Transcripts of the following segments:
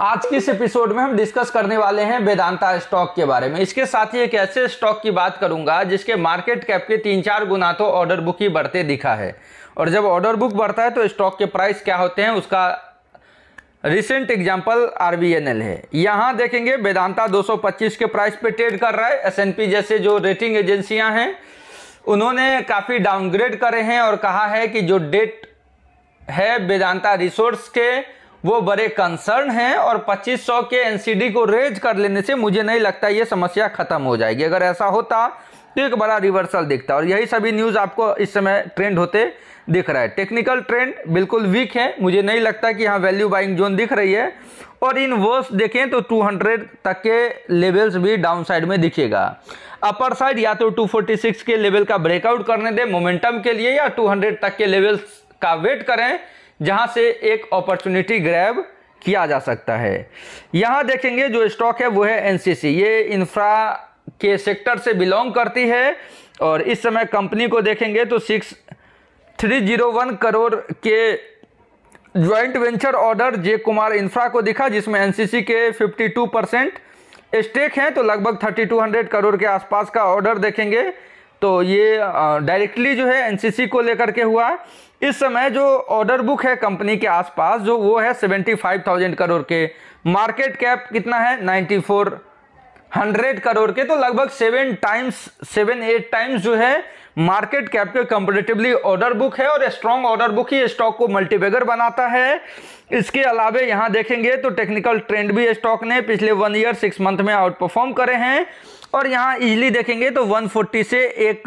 आज के इस एपिसोड में हम डिस्कस करने वाले हैं वेदांता स्टॉक के बारे में इसके साथ ही एक ऐसे स्टॉक की बात करूंगा जिसके मार्केट कैप के तीन चार गुना तो ऑर्डर बुक ही बढ़ते दिखा है और जब ऑर्डर बुक बढ़ता है तो स्टॉक के प्राइस क्या होते हैं उसका रिसेंट एग्जाम्पल आर है यहाँ देखेंगे वेदांता पच्चीस के प्राइस पर ट्रेड कर रहा है एस जैसे जो रेटिंग एजेंसियाँ हैं उन्होंने काफ़ी डाउनग्रेड करे हैं और कहा है कि जो डेट है वेदांता रिसोर्स के वो बड़े कंसर्न हैं और 2500 के एनसीडी को रेज कर लेने से मुझे नहीं लगता ये समस्या ख़त्म हो जाएगी अगर ऐसा होता तो एक बड़ा रिवर्सल दिखता और यही सभी न्यूज़ आपको इस समय ट्रेंड होते दिख रहा है टेक्निकल ट्रेंड बिल्कुल वीक है मुझे नहीं लगता कि यहाँ वैल्यू बाइंग जोन दिख रही है और इन वर्स देखें तो 200 तक के लेवल्स भी डाउन साइड में दिखेगा अपर साइड या तो 246 के लेवल का ब्रेकआउट करने दें मोमेंटम के लिए या 200 तक के लेवल्स का वेट करें जहां से एक अपॉर्चुनिटी ग्रैब किया जा सकता है यहाँ देखेंगे जो स्टॉक है वो है एनसीसी ये इंफ्रा के सेक्टर से बिलोंग करती है और इस समय कंपनी को देखेंगे तो six three zero one crore के joint venture order J Kumar infra को दिखा जिसमें एनसीसी के टू परसेंट स्टेक हैं तो लगभग थर्टी टू हंड्रेड करोड़ के आसपास का ऑर्डर देखेंगे तो ये डायरेक्टली जो है एनसीसी को लेकर के हुआ इस समय जो ऑर्डर बुक है कंपनी के आसपास जो वो है सेवेंटी फाइव थाउजेंड करोड़ के मार्केट कैप कितना है नाइन्टी फोर हंड्रेड करोड़ के तो लगभग seven times seven eight times जो है मार्केट कैप के कंपेरेटिवली ऑर्डर बुक है और स्ट्रॉन्ग ऑर्डर बुक ही स्टॉक को मल्टीबेगर बनाता है इसके अलावे यहाँ देखेंगे तो टेक्निकल ट्रेंड भी स्टॉक ने पिछले वन ईयर सिक्स मंथ में आउट परफॉर्म करे हैं और यहाँ इजली देखेंगे तो 140 से एक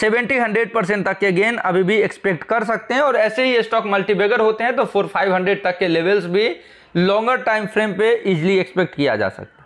सेवेंटी हंड्रेड परसेंट तक के गेन अभी भी एक्सपेक्ट कर सकते हैं और ऐसे ही स्टॉक मल्टीबेगर होते हैं तो फोर फाइव हंड्रेड तक के लेवल्स भी लॉन्गर टाइम फ्रेम पर ईजिली एक्सपेक्ट किया जा सकता है